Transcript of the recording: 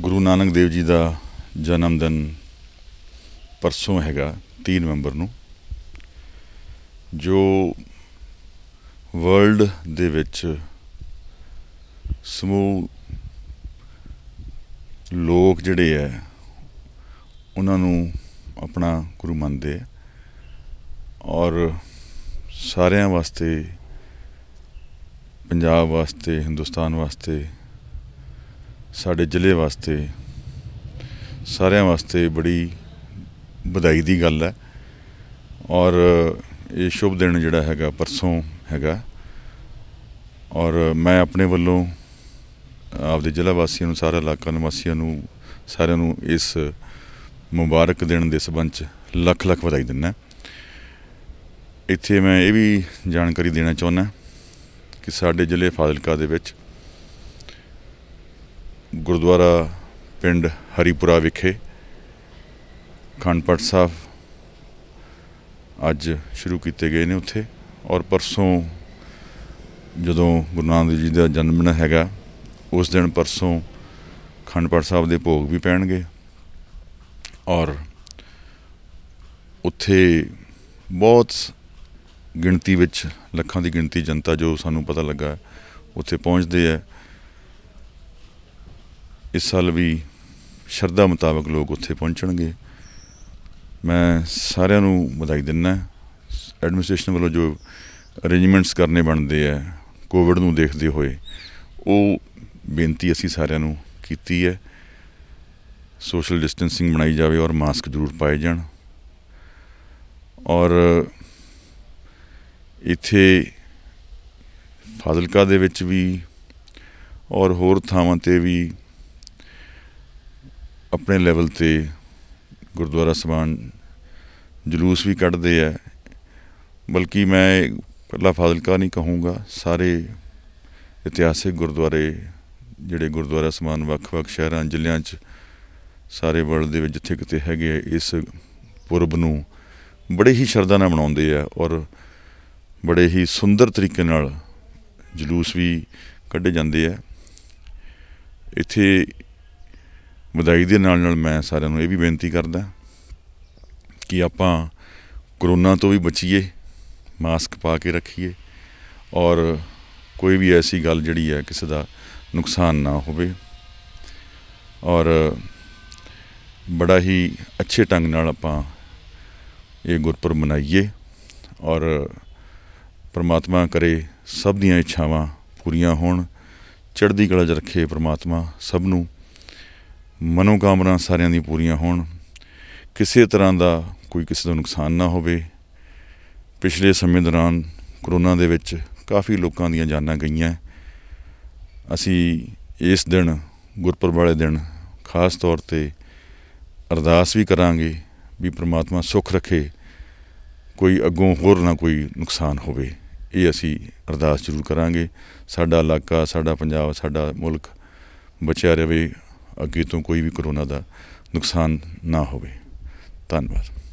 ਗੁਰੂ ਨਾਨਕ ਦੇਵ ਜੀ ਦਾ ਜਨਮ ਦਿਨ ਪਰਸੋਂ ਹੈਗਾ 3 ਨਵੰਬਰ ਨੂੰ ਜੋ ਵਰਲਡ ਦੇ ਵਿੱਚ ਸਮੂਹ ਲੋਕ ਜਿਹੜੇ ਐ ਉਹਨਾਂ ਨੂੰ ਆਪਣਾ ਗੁਰੂ ਮੰਨਦੇ ਐ ਔਰ ਸਾਰਿਆਂ ਵਾਸਤੇ ਪੰਜਾਬ ਵਾਸਤੇ ਹਿੰਦੁਸਤਾਨ ਵਾਸਤੇ ਸਾਡੇ ਜ਼ਿਲ੍ਹੇ ਵਾਸਤੇ ਸਾਰਿਆਂ ਵਾਸਤੇ ਬੜੀ ਵਧਾਈ ਦੀ ਗੱਲ ਹੈ ਔਰ ਇਹ ਸ਼ੁਭ ਦਿਨ ਜਿਹੜਾ ਹੈਗਾ ਪਰਸੋਂ ਹੈਗਾ ਔਰ ਮੈਂ ਆਪਣੇ ਵੱਲੋਂ ਆਪਦੇ ਜ਼ਿਲ੍ਹਾ ਵਾਸੀਆਂ ਨੂੰ ਸਾਰੇ ਇਲਾਕਾ ਨਿਵਾਸੀਆਂ ਨੂੰ ਸਾਰਿਆਂ ਨੂੰ ਇਸ ਮੁਬਾਰਕ ਦਿਨ ਦੇ ਸਬੰਧ ਚ ਲੱਖ ਲੱਖ ਵਧਾਈ ਦਿੰਦਾ ਇੱਥੇ ਮੈਂ ਇਹ ਵੀ ਜਾਣਕਾਰੀ ਦੇਣਾ ਚਾਹੁੰਦਾ ਕਿ ਸਾਡੇ ਜ਼ਿਲ੍ਹੇ ਫਾਜ਼ਿਲਕਾ ਦੇ ਵਿੱਚ ਗੁਰਦੁਆਰਾ ਪਿੰਡ ਹਰੀਪੁਰਾ ਵਿਖੇ ਖੰਡਪਟ ਸਾਹਿਬ ਅੱਜ ਸ਼ੁਰੂ ਕੀਤੇ ਗਏ ਨੇ ਉੱਥੇ ਔਰ ਪਰਸੋਂ ਜਦੋਂ ਗੁਰੂ ਨਾਨਕ ਦੇਵ ਜੀ ਦਾ ਜਨਮ ਦਿਨ ਹੈਗਾ ਉਸ ਦਿਨ ਪਰਸੋਂ ਖੰਡਪਟ ਸਾਹਿਬ ਦੇ ਭੋਗ ਵੀ ਪੈਣਗੇ ਔਰ ਉੱਥੇ ਬਹੁਤ ਗਿਣਤੀ ਵਿੱਚ ਲੱਖਾਂ ਦੀ ਗਿਣਤੀ ਜਨਤਾ ਜੋ ਸਾਨੂੰ ਪਤਾ ਲੱਗਾ ਉੱਥੇ ਪਹੁੰਚਦੇ ਆ ਇਸ ਸਾਲ ਵੀ ਸ਼ਰਧਾ ਮੁਤਾਬਕ ਲੋਕ ਉੱਥੇ ਪਹੁੰਚਣਗੇ ਮੈਂ ਸਾਰਿਆਂ ਨੂੰ ਵਧਾਈ ਦਿੰਨਾ ਐਡਮਿਨਿਸਟ੍ਰੇਸ਼ਨ ਵੱਲੋਂ ਜੋ ਅਰੇਂਜਮੈਂਟਸ ਕਰਨੇ ਬਣਦੇ ਆ ਕੋਵਿਡ ਨੂੰ ਦੇਖਦੇ ਹੋਏ ਉਹ ਬੇਨਤੀ ਅਸੀਂ ਸਾਰਿਆਂ ਨੂੰ ਕੀਤੀ ਹੈ ਸੋਸ਼ਲ ਡਿਸਟੈਂਸਿੰਗ ਬਣਾਈ ਜਾਵੇ ਔਰ ਮਾਸਕ ਜ਼ਰੂਰ ਪਾਏ ਜਾਣ ਔਰ ਇੱਥੇ ਫਾਜ਼ਿਲਕਾ ਦੇ ਵਿੱਚ ਵੀ ਔਰ ਹੋਰ ਥਾਵਾਂ ਤੇ ਵੀ ਆਪਣੇ ਲੈਵਲ ਤੇ ਗੁਰਦੁਆਰਾ ਸਮਾਨ ਜਲੂਸ ਵੀ ਕੱਢਦੇ ਆ ਬਲਕਿ ਮੈਂ ਇਕੱਲਾ ਫਾਜ਼ਿਲਕਾ ਨਹੀਂ ਕਹੂੰਗਾ ਸਾਰੇ ਇਤਿਹਾਸਿਕ ਗੁਰਦੁਆਰੇ ਜਿਹੜੇ ਗੁਰਦੁਆਰਾ ਸਮਾਨ ਵੱਖ-ਵੱਖ ਸ਼ਹਿਰਾਂ ਜ਼ਿਲ੍ਹਿਆਂ 'ਚ ਸਾਰੇ ਵਰਲਡ ਦੇ ਵਿੱਚ ਜਿੱਥੇ ਕਿਤੇ ਹੈਗੇ ਇਸ ਪੁਰਬ ਨੂੰ ਬੜੇ ਹੀ ਸ਼ਰਧਾ ਨਾਲ ਮਨਾਉਂਦੇ ਆ ਔਰ ਬੜੇ ਹੀ ਸੁੰਦਰ ਤਰੀਕੇ ਨਾਲ ਜਲੂਸ ਵੀ ਕੱਢੇ ਜਾਂਦੇ ਆ ਇੱਥੇ ਵਧਾਈ ਦੇ ਨਾਲ ਨਾਲ ਮੈਂ ਸਾਰਿਆਂ ਨੂੰ ਇਹ ਵੀ ਬੇਨਤੀ ਕਰਦਾ ਕਿ ਆਪਾਂ ਕਰੋਨਾ ਤੋਂ ਵੀ ਬਚੀਏ ਮਾਸਕ ਪਾ ਕੇ ਰੱਖੀਏ ਔਰ ਕੋਈ ਵੀ ਐਸੀ ਗੱਲ ਜਿਹੜੀ ਹੈ ਕਿਸੇ ਦਾ ਨੁਕਸਾਨ ਨਾ ਹੋਵੇ ਔਰ ਬੜਾ ਹੀ ਅੱਛੇ ਢੰਗ ਨਾਲ ਆਪਾਂ ਇਹ ਗੁਰਪੁਰਬ ਮਨਾਈਏ ਔਰ ਪ੍ਰਮਾਤਮਾ ਕਰੇ ਸਭ ਦੀਆਂ ਇੱਛਾਵਾਂ ਪੂਰੀਆਂ ਹੋਣ ਚੜ੍ਹਦੀ ਕਲਾ 'ਚ ਰੱਖੇ ਪ੍ਰਮਾਤਮਾ ਸਭ ਨੂੰ ਮਨੋਕਾਮਨਾ ਸਾਰਿਆਂ ਦੀ ਪੂਰੀਆਂ ਹੋਣ ਕਿਸੇ ਤਰ੍ਹਾਂ ਦਾ ਕੋਈ ਕਿਸੇ ਦਾ ਨੁਕਸਾਨ ਨਾ ਹੋਵੇ ਪਿਛਲੇ ਸਮੇਂ ਦੌਰਾਨ ਕਰੋਨਾ ਦੇ ਵਿੱਚ ਕਾਫੀ ਲੋਕਾਂ ਦੀਆਂ ਜਾਨਾਂ ਗਈਆਂ ਅਸੀਂ ਇਸ ਦਿਨ ਗੁਰਪੁਰਬ ਵਾਲੇ ਦਿਨ ਖਾਸ ਤੌਰ ਤੇ ਅਰਦਾਸ ਵੀ ਕਰਾਂਗੇ ਵੀ ਪ੍ਰਮਾਤਮਾ ਸੁਖ ਰੱਖੇ ਕੋਈ ਅੱਗੋਂ ਹੋਰ ਨਾ ਕੋਈ ਨੁਕਸਾਨ ਹੋਵੇ ਇਹ ਅਸੀਂ ਅਰਦਾਸ ਜ਼ਰੂਰ ਕਰਾਂਗੇ ਸਾਡਾ ਇਲਾਕਾ ਸਾਡਾ ਪੰਜਾਬ ਸਾਡਾ ਮੁਲਕ ਬਚਿਆ ਰਹੇ ਅੱਗੇ ਤੋਂ ਕੋਈ ਵੀ ਕਰੋਨਾ ਦਾ ਨੁਕਸਾਨ ਨਾ ਹੋਵੇ ਧੰਨਵਾਦ